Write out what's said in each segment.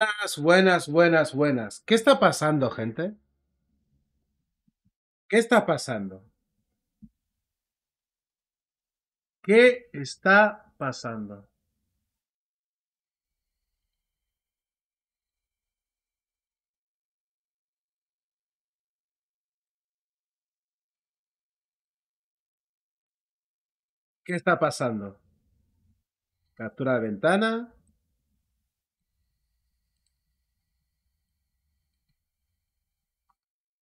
Buenas, buenas, buenas, buenas. ¿Qué está pasando, gente? ¿Qué está pasando? ¿Qué está pasando? ¿Qué está pasando? Captura de ventana.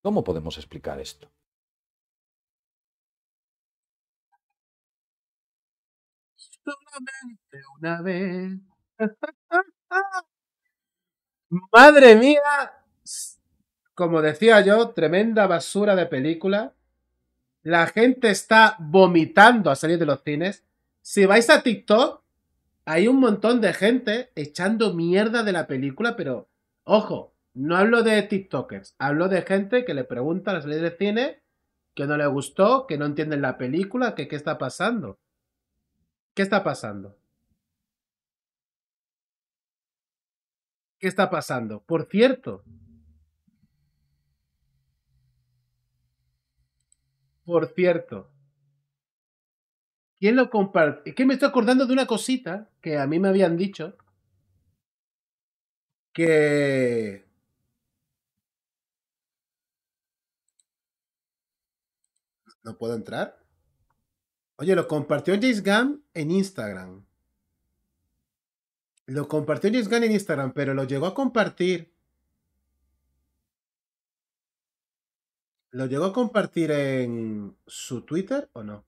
¿Cómo podemos explicar esto? Solamente una vez. Madre mía, como decía yo, tremenda basura de película. La gente está vomitando a salir de los cines. Si vais a TikTok, hay un montón de gente echando mierda de la película, pero ojo, no hablo de TikTokers, hablo de gente que le pregunta a las leyes de cine que no le gustó, que no entienden la película, que qué está pasando. ¿Qué está pasando? ¿Qué está pasando? Por cierto, por cierto, ¿quién lo comparte? Es que me estoy acordando de una cosita que a mí me habían dicho que ¿No puedo entrar? Oye, lo compartió James Gunn en Instagram. Lo compartió James Gunn en Instagram, pero lo llegó a compartir. ¿Lo llegó a compartir en su Twitter o no?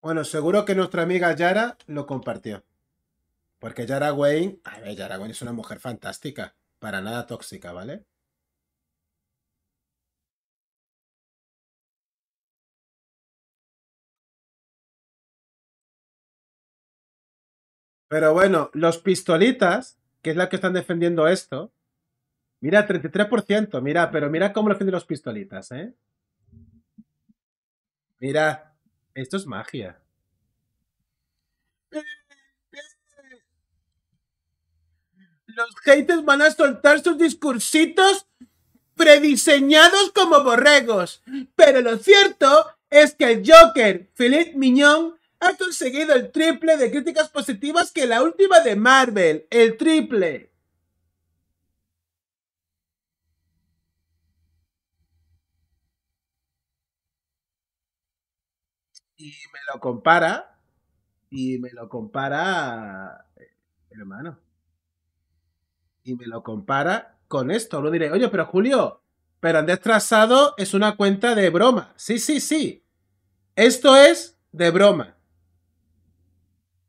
Bueno, seguro que nuestra amiga Yara lo compartió. Porque Yara Wayne, a ver, Yara Wayne es una mujer fantástica, para nada tóxica, ¿vale? Pero bueno, los pistolitas, que es la que están defendiendo esto, mira, 33%, mira, pero mira cómo lo defienden los pistolitas, ¿eh? Mira, esto es magia. Los haters van a soltar sus discursitos prediseñados como borregos. Pero lo cierto es que el Joker, Philippe Mignon, ha conseguido el triple de críticas positivas que la última de Marvel, el triple. Y me lo compara, y me lo compara, eh, hermano, y me lo compara con esto. Lo diré, oye, pero Julio, pero Andrés Trazado es una cuenta de broma. Sí, sí, sí. Esto es de broma.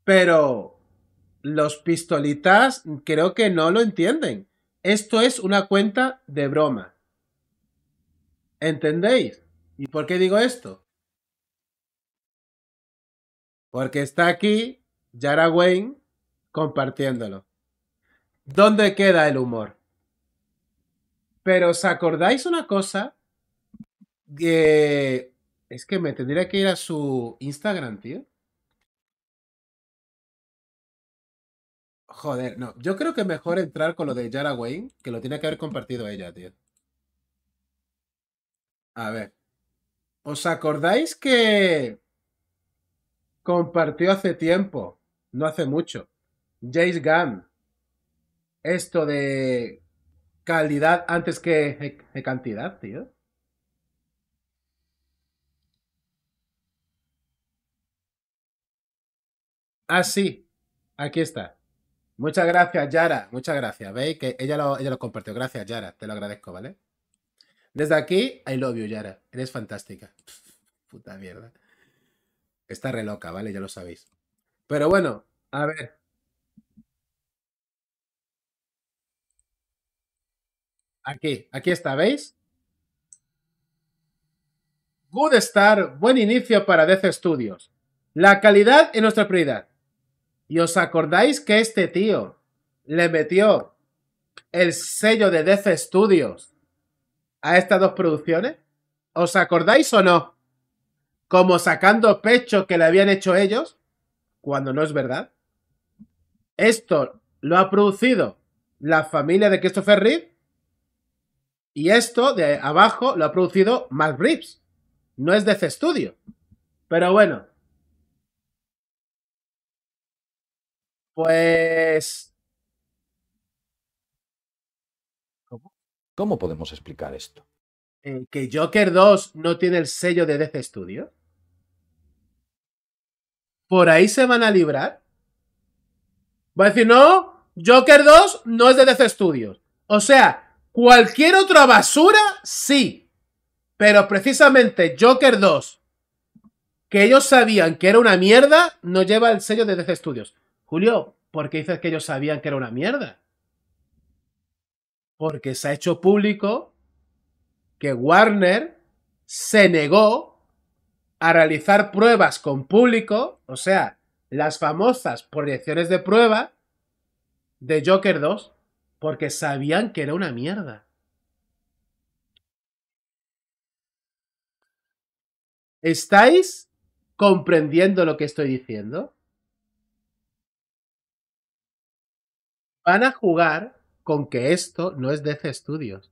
Pero los pistolitas creo que no lo entienden. Esto es una cuenta de broma. ¿Entendéis? ¿Y por qué digo esto? Porque está aquí Yara Wayne compartiéndolo. ¿Dónde queda el humor? Pero ¿os acordáis una cosa? es que me tendría que ir a su Instagram, tío. Joder, no. Yo creo que mejor entrar con lo de Yara Wayne, que lo tiene que haber compartido ella, tío. A ver. ¿Os acordáis que compartió hace tiempo, no hace mucho, Jace Gunn, esto de calidad antes que e-, e cantidad, tío? Ah, sí. Aquí está. Muchas gracias, Yara. Muchas gracias. Veis que ella lo, ella lo compartió. Gracias, Yara. Te lo agradezco, ¿vale? Desde aquí, I love you, Yara. Eres fantástica. Puta mierda. Está re loca, ¿vale? Ya lo sabéis. Pero bueno, a ver. Aquí, aquí está, ¿veis? Good Star, buen inicio para DC Studios. La calidad es nuestra prioridad. Y os acordáis que este tío le metió el sello de Death Studios a estas dos producciones? ¿Os acordáis o no? Como sacando pecho que le habían hecho ellos, cuando no es verdad. Esto lo ha producido la familia de Christopher Reeve y esto de abajo lo ha producido Matt Reeves. No es Death Studio. Pero bueno, Pues... ¿Cómo? podemos explicar esto? Eh, ¿Que Joker 2 no tiene el sello de DC Studios. ¿Por ahí se van a librar? Va a decir, no, Joker 2 no es de DC Studios. O sea, cualquier otra basura, sí. Pero precisamente Joker 2, que ellos sabían que era una mierda, no lleva el sello de DC Studios. Julio, ¿por qué dices que ellos sabían que era una mierda? Porque se ha hecho público que Warner se negó a realizar pruebas con público, o sea, las famosas proyecciones de prueba de Joker 2, porque sabían que era una mierda. ¿Estáis comprendiendo lo que estoy diciendo? van a jugar con que esto no es DC Studios.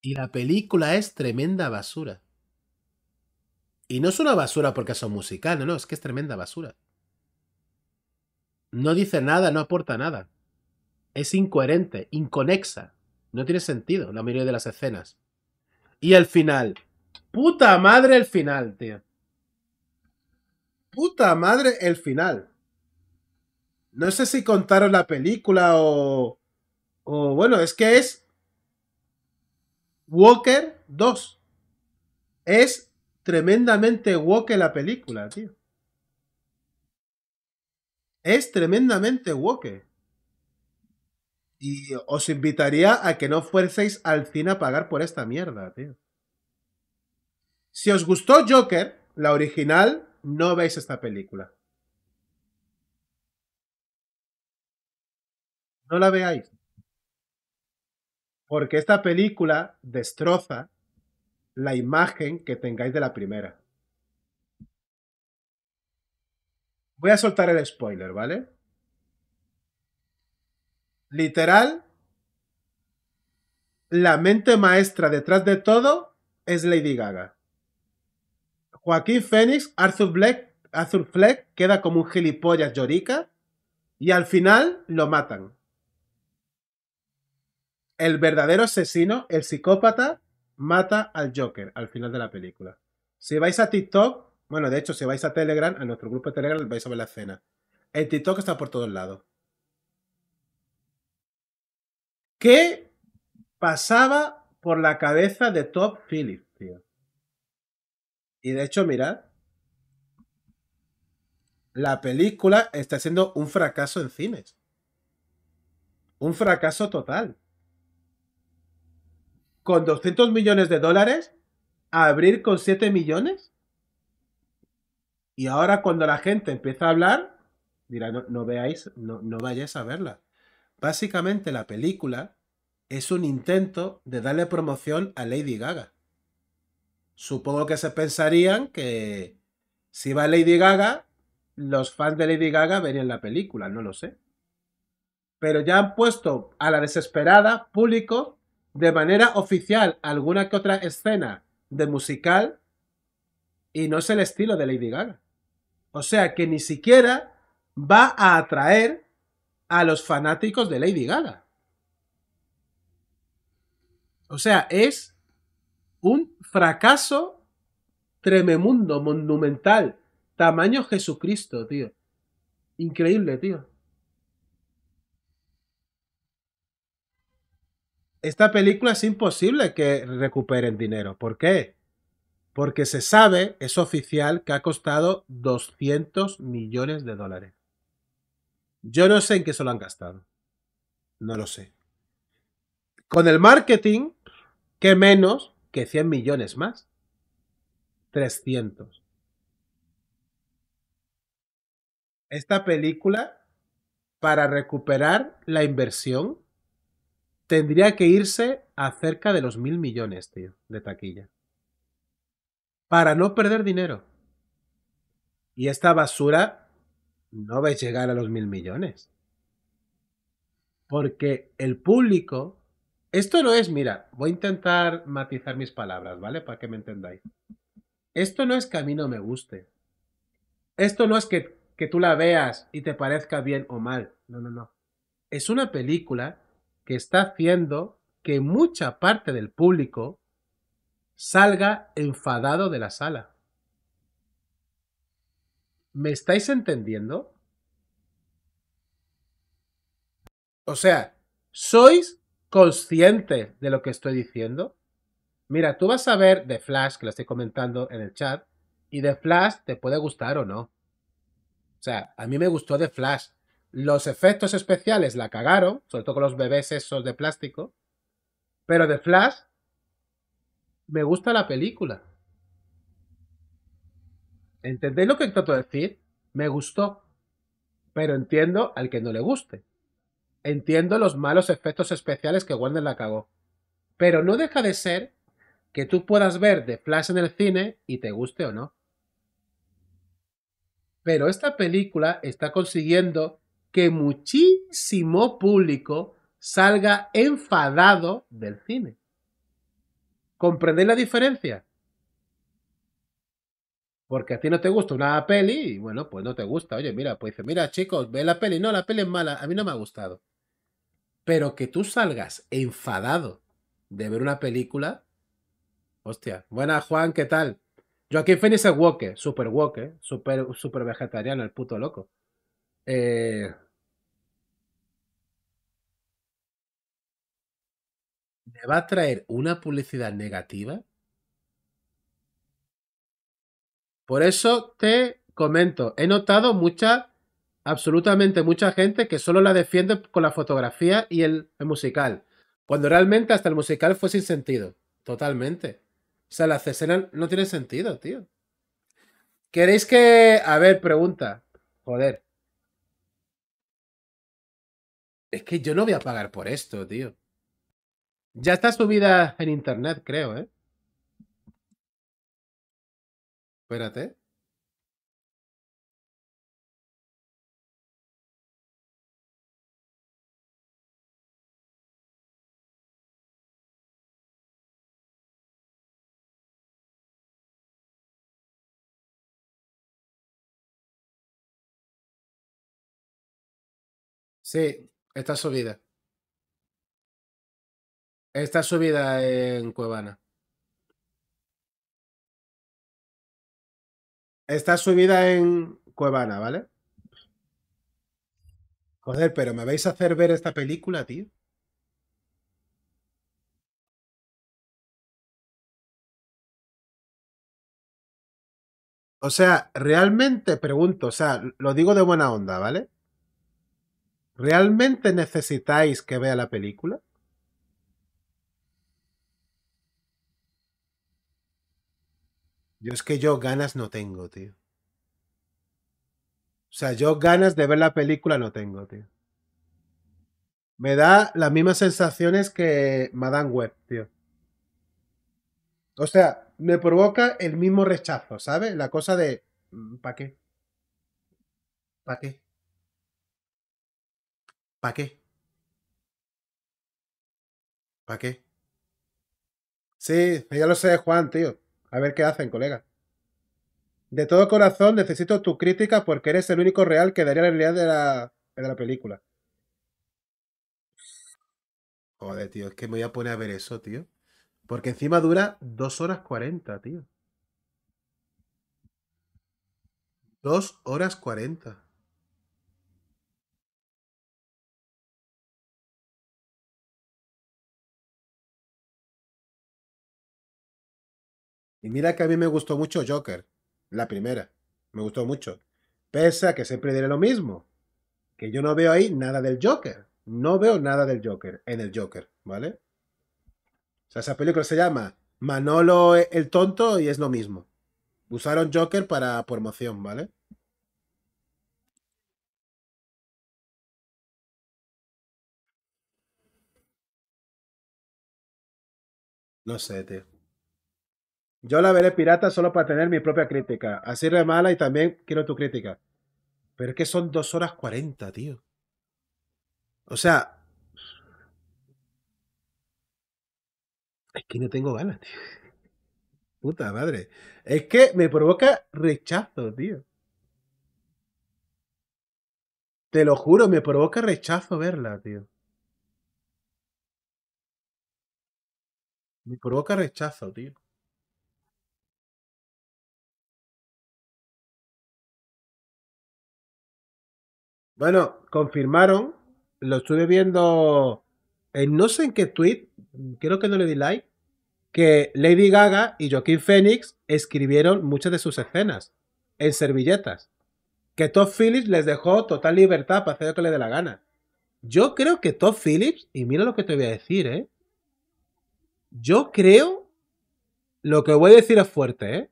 Y la película es tremenda basura. Y no es una basura porque son musicales, no, no, es que es tremenda basura. No dice nada, no aporta nada. Es incoherente, inconexa. No tiene sentido la mayoría de las escenas. Y el final. Puta madre el final, tío puta madre el final. No sé si contaron la película o. O bueno, es que es. Walker 2. Es tremendamente Walker la película, tío. Es tremendamente Walker Y os invitaría a que no fuercéis al cine a pagar por esta mierda, tío. Si os gustó Joker, la original, no veis esta película. No la veáis. Porque esta película destroza la imagen que tengáis de la primera. Voy a soltar el spoiler, ¿vale? Literal, la mente maestra detrás de todo es Lady Gaga. Joaquín Phoenix, Arthur, Black, Fleck queda como un gilipollas llorica y al final lo matan. El verdadero asesino, el psicópata, mata al Joker al final de la película. Si vais a TikTok, bueno, de hecho, si vais a Telegram, a nuestro grupo de Telegram vais a ver la escena. El TikTok está por todos lados. ¿Qué pasaba por la cabeza de Top Phillips? Y de hecho, mirad, la película está siendo un fracaso en cines. Un fracaso total. Con 200 millones de dólares, a abrir con 7 millones. Y ahora cuando la gente empieza a hablar, mira, no, veáis, no, no vayáis a verla. Básicamente la película es un intento de darle promoción a Lady Gaga supongo que se pensarían que si va Lady Gaga, los fans de Lady Gaga verían la película, no lo sé. Pero ya han puesto a la desesperada público de manera oficial alguna que otra escena de musical y no es el estilo de Lady Gaga. O sea que ni siquiera va a atraer a los fanáticos de Lady Gaga. O sea, es un fracaso trememundo, monumental, tamaño Jesucristo, tío. Increíble, tío. Esta película es imposible que recuperen dinero. ¿Por qué? Porque se sabe, es oficial, que ha costado 200 millones de dólares. Yo no sé en qué se lo han gastado. No lo sé. Con el marketing, que menos que 100 millones más. 300. Esta película, para recuperar la inversión, tendría que irse a cerca de los mil millones, tío, de taquilla. Para no perder dinero. Y esta basura no va a llegar a los mil millones. Porque el público esto no es, mira, voy a intentar matizar mis palabras, ¿vale? Para que me entendáis. Esto no es que a mí no me guste. Esto no es que, que tú la veas y te parezca bien o mal. No, no, no. Es una película que está haciendo que mucha parte del público salga enfadado de la sala. ¿Me estáis entendiendo? O sea, sois consciente de lo que estoy diciendo? Mira, tú vas a ver The Flash, que lo estoy comentando en el chat, y The Flash te puede gustar o no. O sea, a mí me gustó The Flash. Los efectos especiales la cagaron, sobre todo con los bebés esos de plástico. Pero The Flash, me gusta la película. ¿Entendéis lo que intento de decir? Me gustó. Pero entiendo al que no le guste. Entiendo los malos efectos especiales que Warner la cagó. Pero no deja de ser que tú puedas ver The Flash en el cine y te guste o no. Pero esta película está consiguiendo que muchísimo público salga enfadado del cine. ¿Comprendéis la diferencia? Porque a ti no te gusta una peli y bueno, pues no te gusta. Oye, mira, pues dice, mira chicos, ve la peli. No, la peli es mala, a mí no me ha gustado. Pero que tú salgas enfadado de ver una película. Hostia. Buena, Juan, ¿qué tal? Joaquín Phoenix es woke, super woke, super, super vegetariano, el puto loco. Eh, ¿Me va a traer una publicidad negativa? Por eso te comento, he notado muchas absolutamente mucha gente que solo la defiende con la fotografía y el, musical. Cuando realmente hasta el musical fue sin sentido. Totalmente. O sea, la cesena no tiene sentido, tío. ¿Queréis que... A ver, pregunta. Joder. Es que yo no voy a pagar por esto, tío. Ya está subida en internet, creo, ¿eh? Espérate. Sí, está subida. Está subida en Cuevana. Está subida en Cuevana, ¿vale? Joder, pero ¿me vais a hacer ver esta película, tío? O sea, realmente pregunto, o sea, lo digo de buena onda, ¿vale? ¿Realmente necesitáis que vea la película? Yo es que yo ganas no tengo, tío. O sea, yo ganas de ver la película no tengo, tío. Me da las mismas sensaciones que Madame Web, tío. O sea, me provoca el mismo rechazo, ¿sabes? La cosa de... Mm, ¿Para qué? ¿Para qué? ¿Para qué? ¿Para qué? Sí, ya lo sé, Juan, tío. A ver qué hacen, colega. De todo corazón necesito tu crítica porque eres el único real que daría la realidad de la, de la película. Joder, tío, es que me voy a poner a ver eso, tío. Porque encima dura 2 horas 40, tío. 2 horas 40. Y mira que a mí me gustó mucho Joker, la primera. Me gustó mucho. Pese a que siempre diré lo mismo. Que yo no veo ahí nada del Joker. No veo nada del Joker en el Joker, ¿vale? O sea, esa película se llama Manolo eh, el tonto y es lo mismo. Usaron Joker para promoción, ¿vale? No sé, tío. Yo la veré pirata solo para tener mi propia crítica. Así de mala y también quiero tu crítica. Pero es que son dos horas 40, tío. O sea. Es que no tengo ganas, tío. Puta madre. Es que me provoca rechazo, tío. Te lo juro, me provoca rechazo verla, tío. Me provoca rechazo, tío. Bueno, confirmaron, lo estuve viendo en no sé en qué tweet, creo que no le di like, que Lady Gaga y Joaquín Phoenix escribieron muchas de sus escenas en servilletas. Que Todd Phillips les dejó total libertad para hacer lo que le dé la gana. Yo creo que Todd Phillips, y mira lo que te voy a decir, ¿eh? Yo creo, lo que voy a decir es fuerte, ¿eh?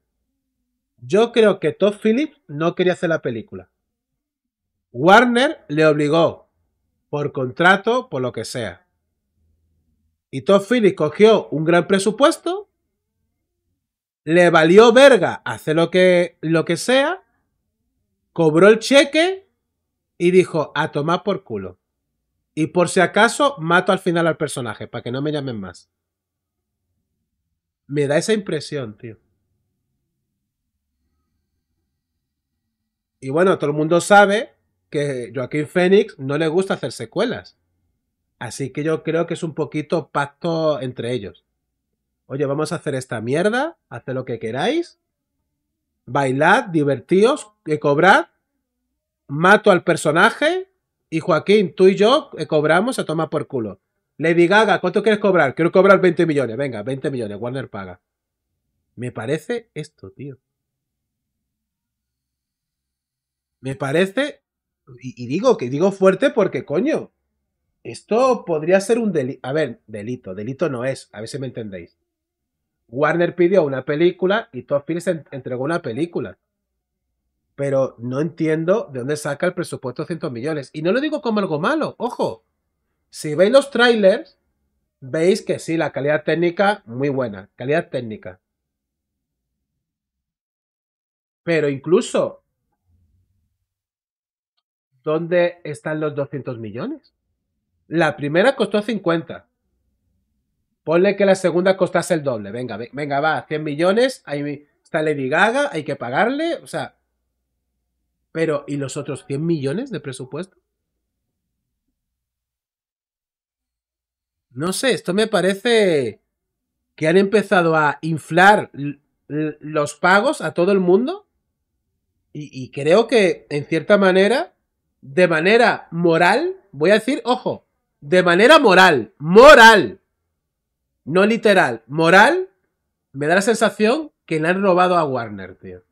Yo creo que Todd Phillips no quería hacer la película. Warner le obligó por contrato, por lo que sea. Y Todd Phillips cogió un gran presupuesto, le valió verga hacer lo que, lo que sea, cobró el cheque y dijo, a tomar por culo. Y por si acaso, mato al final al personaje, para que no me llamen más. Me da esa impresión, tío. Y bueno, todo el mundo sabe que Joaquín Phoenix no le gusta hacer secuelas. Así que yo creo que es un poquito pacto entre ellos. Oye, vamos a hacer esta mierda, haced lo que queráis, bailad, divertíos, eh, cobrad, mato al personaje y Joaquín, tú y yo eh, cobramos a toma por culo. Lady Gaga, ¿cuánto quieres cobrar? Quiero cobrar 20 millones. Venga, 20 millones, Warner paga. Me parece esto, tío. Me parece y, digo que digo fuerte porque, coño, esto podría ser un delito. A ver, delito, delito no es, a ver si me entendéis. Warner pidió una película y Todd Phillips entregó una película. Pero no entiendo de dónde saca el presupuesto de 100 millones. Y no lo digo como algo malo, ojo. Si veis los trailers, veis que sí, la calidad técnica, muy buena. Calidad técnica. Pero incluso ¿dónde están los 200 millones? La primera costó 50. Ponle que la segunda costase el doble. Venga, venga, va, 100 millones. Ahí está Lady Gaga, hay que pagarle. O sea. Pero, ¿y los otros 100 millones de presupuesto? No sé, esto me parece que han empezado a inflar los pagos a todo el mundo. y creo que, en cierta manera, de manera moral, voy a decir, ojo, de manera moral, moral, no literal, moral, me da la sensación que le han robado a Warner, tío.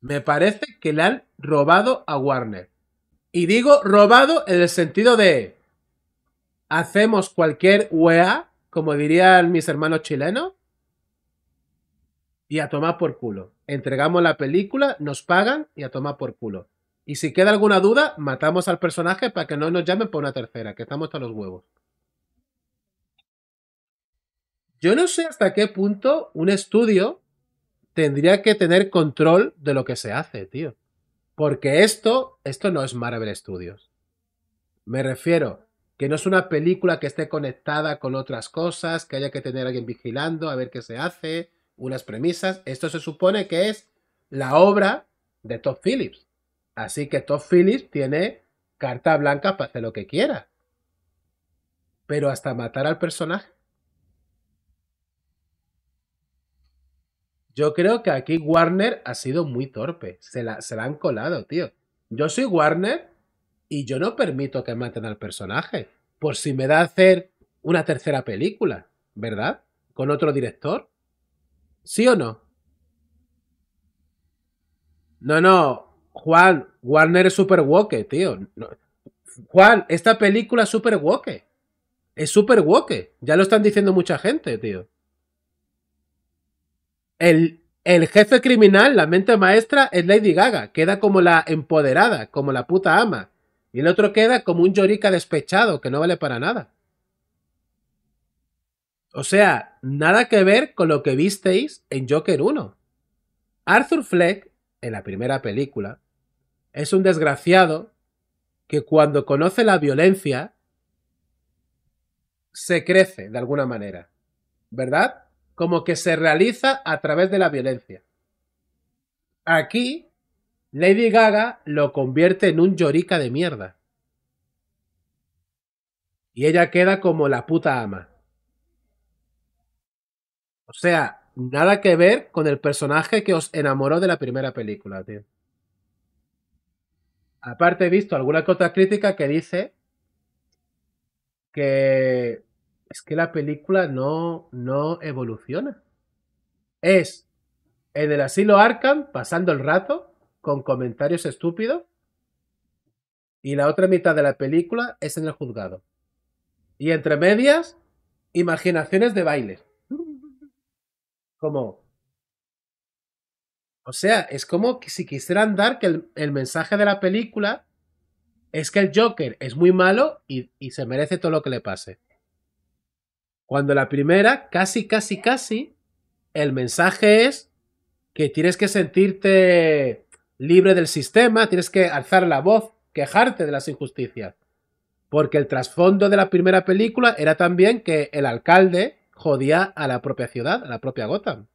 Me parece que le han robado a Warner. Y digo robado en el sentido de hacemos cualquier wea, como dirían mis hermanos chilenos, y a tomar por culo entregamos la película, nos pagan y a tomar por culo. Y si queda alguna duda, matamos al personaje para que no nos llamen por una tercera, que estamos hasta los huevos. Yo no sé hasta qué punto un estudio tendría que tener control de lo que se hace, tío. Porque esto, esto no es Marvel Studios. Me refiero que no es una película que esté conectada con otras cosas, que haya que tener a alguien vigilando a ver qué se hace unas premisas. Esto se supone que es la obra de Todd Phillips. Así que Todd Phillips tiene carta blanca para hacer lo que quiera. Pero hasta matar al personaje. Yo creo que aquí Warner ha sido muy torpe. Se la, se han colado, tío. Yo soy Warner y yo no permito que maten al personaje. Por si me da a hacer una tercera película, ¿verdad? Con otro director. ¿Sí o no? No, no. Juan, Warner es super woke, tío. Juan, esta película es super woke. Es super woke. Ya lo están diciendo mucha gente, tío. El, el jefe criminal, la mente maestra, es Lady Gaga. Queda como la empoderada, como la puta ama. Y el otro queda como un llorica despechado, que no vale para nada. O sea, nada que ver con lo que visteis en Joker 1. Arthur Fleck, en la primera película, es un desgraciado que cuando conoce la violencia se crece de alguna manera, ¿verdad? Como que se realiza a través de la violencia. Aquí, Lady Gaga lo convierte en un llorica de mierda. Y ella queda como la puta ama. O sea, nada que ver con el personaje que os enamoró de la primera película, tío. Aparte he visto alguna que otra crítica que dice que es que la película no, no evoluciona. Es en el asilo Arkham pasando el rato con comentarios estúpidos y la otra mitad de la película es en el juzgado. Y entre medias, imaginaciones de baile. Como. O sea, es como que si quisieran dar que el, mensaje de la película es que el Joker es muy malo y, y se merece todo lo que le pase. Cuando la primera, casi, casi, casi, el mensaje es que tienes que sentirte libre del sistema, tienes que alzar la voz, quejarte de las injusticias. Porque el trasfondo de la primera película era también que el alcalde jodía a la propia ciudad, a la propia Gotham.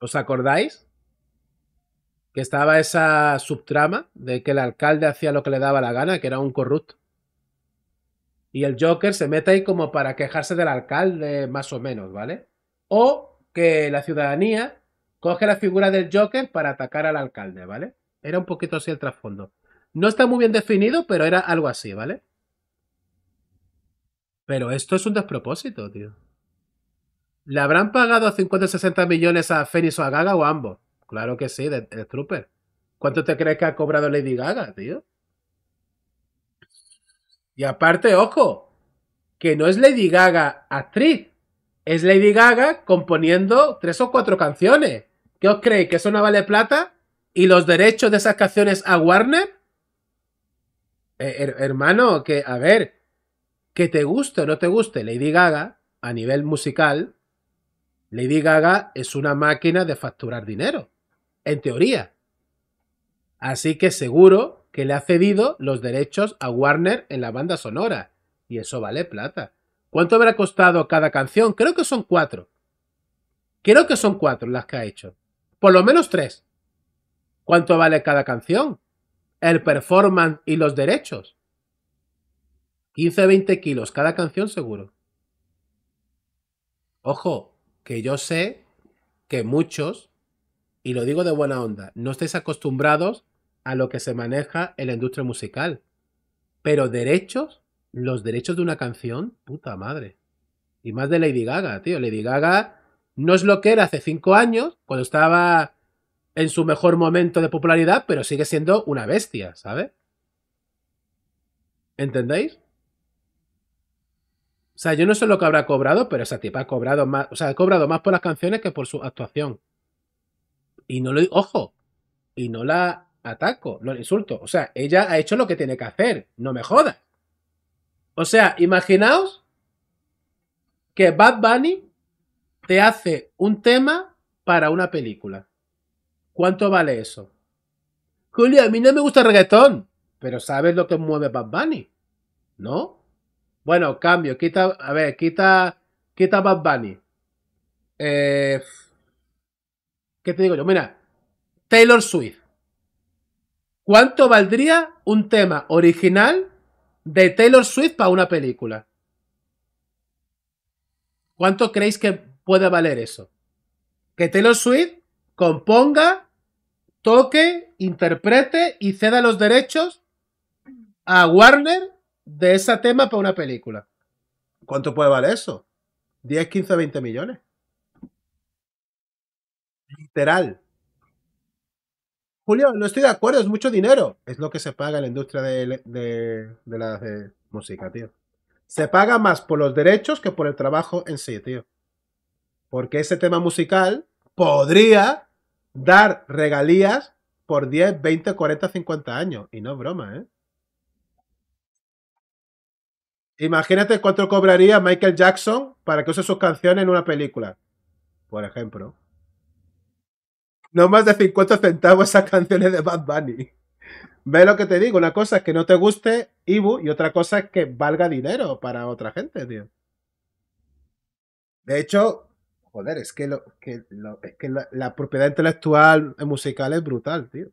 ¿Os acordáis? Que estaba esa subtrama de que el alcalde hacía lo que le daba la gana, que era un corrupto. Y el Joker se mete ahí como para quejarse del alcalde, más o menos, ¿vale? O que la ciudadanía coge la figura del Joker para atacar al alcalde, ¿vale? Era un poquito así el trasfondo. No está muy bien definido, pero era algo así, ¿vale? Pero esto es un despropósito, tío. ¿Le habrán pagado 50 o 60 millones a Fénix o a Gaga o a ambos? Claro que sí, de, Trooper. ¿Cuánto te crees que ha cobrado Lady Gaga, tío? Y aparte, ojo, que no es Lady Gaga actriz, es Lady Gaga componiendo tres o cuatro canciones. ¿Qué os creéis? ¿Que eso no vale plata? ¿Y los derechos de esas canciones a Warner? Eh, hermano, que a ver, que te guste o no te guste Lady Gaga, a nivel musical, Lady Gaga es una máquina de facturar dinero, en teoría. Así que seguro que le ha cedido los derechos a Warner en la banda sonora, y eso vale plata. ¿Cuánto habrá costado cada canción? Creo que son cuatro. Creo que son cuatro las que ha hecho. Por lo menos tres. ¿Cuánto vale cada canción? El performance y los derechos. 15-20 kilos cada canción seguro. Ojo, que yo sé que muchos, y lo digo de buena onda, no estáis acostumbrados a lo que se maneja en la industria musical. Pero derechos, los derechos de una canción, puta madre. Y más de Lady Gaga, tío. Lady Gaga no es lo que era hace cinco años, cuando estaba en su mejor momento de popularidad, pero sigue siendo una bestia, ¿sabes? ¿Entendéis? O sea, yo no sé lo que habrá cobrado, pero esa tipa ha cobrado más, o sea, ha cobrado más por las canciones que por su actuación. Y no lo, ojo, y no la ataco, no la insulto. O sea, ella ha hecho lo que tiene que hacer, no me jodas. O sea, imaginaos que Bad Bunny te hace un tema para una película. ¿Cuánto vale eso? Julio, a mí no me gusta el reggaetón, pero sabes lo que mueve Bad Bunny, ¿no? Bueno, cambio, quita, a ver, quita, quita Bad Bunny. Eh, ¿Qué te digo yo? Mira, Taylor Swift. ¿Cuánto valdría un tema original de Taylor Swift para una película? ¿Cuánto creéis que puede valer eso? Que Taylor Swift componga, toque, interprete y ceda los derechos a Warner de ese tema para una película. ¿Cuánto puede valer eso? 10, 15, 20 millones. Literal. Julio, no estoy de acuerdo, es mucho dinero. Es lo que se paga en la industria de, la música, tío. Se paga más por los derechos que por el trabajo en sí, tío. Porque ese tema musical podría dar regalías por 10, 20, 40, 50 años. Y no es broma, ¿eh? Imagínate cuánto cobraría Michael Jackson para que use sus canciones en una película, por ejemplo. No más de 50 centavos esas canciones de Bad Bunny. Ve lo que te digo, una cosa es que no te guste Ibu y otra cosa es que valga dinero para otra gente, tío. De hecho, joder, es que, lo, que, que la, propiedad intelectual musical es brutal, tío.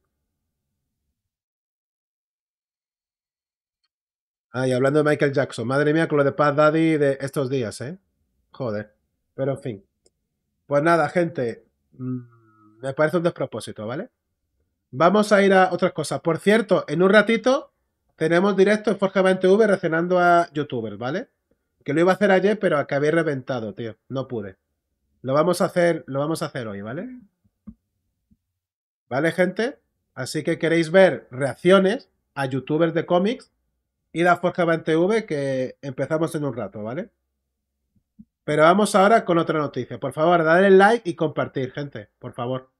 Ah, y hablando de Michael Jackson, madre mía, con lo de Paz Daddy de estos días, ¿eh? Joder. Pero en fin. Pues nada, gente. Mm, me parece un despropósito, ¿vale? Vamos a ir a otras cosas. Por cierto, en un ratito tenemos directo en Forja v reaccionando a youtubers, ¿vale? Que lo iba a hacer ayer, pero acabé reventado, tío. No pude. Lo vamos a hacer, lo vamos a hacer hoy, ¿vale? ¿Vale, gente? Así que queréis ver reacciones a youtubers de cómics, y a Forja TV que empezamos en un rato, ¿vale? Pero vamos ahora con otra noticia. Por favor, dadle like y compartir, gente. Por favor.